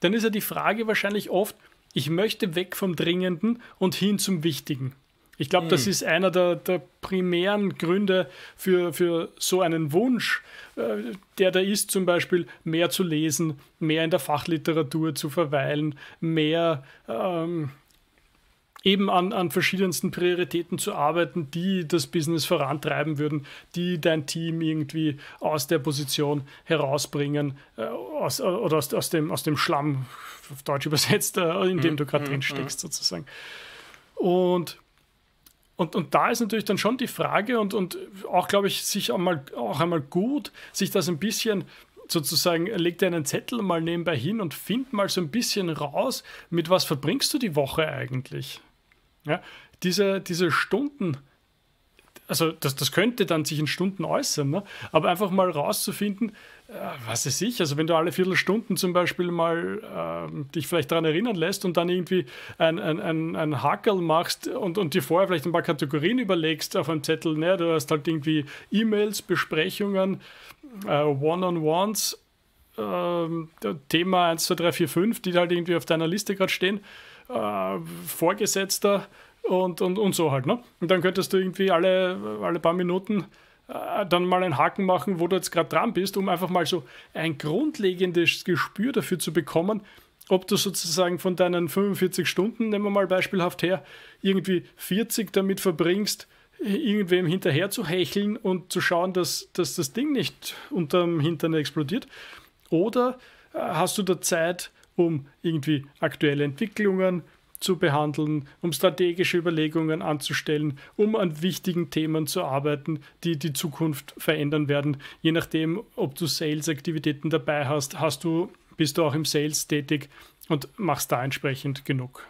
dann ist ja die Frage wahrscheinlich oft, ich möchte weg vom Dringenden und hin zum Wichtigen. Ich glaube, das hm. ist einer der, der, primären Gründe für, für so einen Wunsch, äh, der da ist, zum Beispiel mehr zu lesen, mehr in der Fachliteratur zu verweilen, mehr ähm, eben an, an verschiedensten Prioritäten zu arbeiten, die das Business vorantreiben würden, die dein Team irgendwie aus der Position herausbringen äh, aus, äh, oder aus, aus, dem, aus dem Schlamm, auf Deutsch übersetzt, äh, in dem mhm. du gerade mhm. drin mhm. steckst mhm. sozusagen. Und und, und da ist natürlich dann schon die Frage und, und auch, glaube ich, sich einmal, auch einmal gut, sich das ein bisschen sozusagen, leg dir einen Zettel mal nebenbei hin und find mal so ein bisschen raus, mit was verbringst du die Woche eigentlich? Ja, diese, diese Stunden, also das, das könnte dann sich in Stunden äußern, ne? aber einfach mal rauszufinden, äh, was ist ich, also wenn du alle Viertelstunden zum Beispiel mal äh, dich vielleicht daran erinnern lässt und dann irgendwie ein, ein, ein, ein Hackerl machst und, und dir vorher vielleicht ein paar Kategorien überlegst auf einem Zettel, ne? du hast halt irgendwie E-Mails, Besprechungen, äh, One-on-Ones, ähm, Thema 1, 2, 3, 4, 5, die halt irgendwie auf deiner Liste gerade stehen äh, Vorgesetzter und, und, und so halt. Ne? Und dann könntest du irgendwie alle, alle paar Minuten äh, dann mal einen Haken machen, wo du jetzt gerade dran bist, um einfach mal so ein grundlegendes Gespür dafür zu bekommen, ob du sozusagen von deinen 45 Stunden, nehmen wir mal beispielhaft her, irgendwie 40 damit verbringst, irgendwem hinterher zu hecheln und zu schauen, dass, dass das Ding nicht unterm Hintern explodiert. Oder äh, hast du da Zeit, um irgendwie aktuelle Entwicklungen zu behandeln, um strategische Überlegungen anzustellen, um an wichtigen Themen zu arbeiten, die die Zukunft verändern werden. Je nachdem, ob du Sales-Aktivitäten dabei hast, hast du, bist du auch im Sales tätig und machst da entsprechend genug.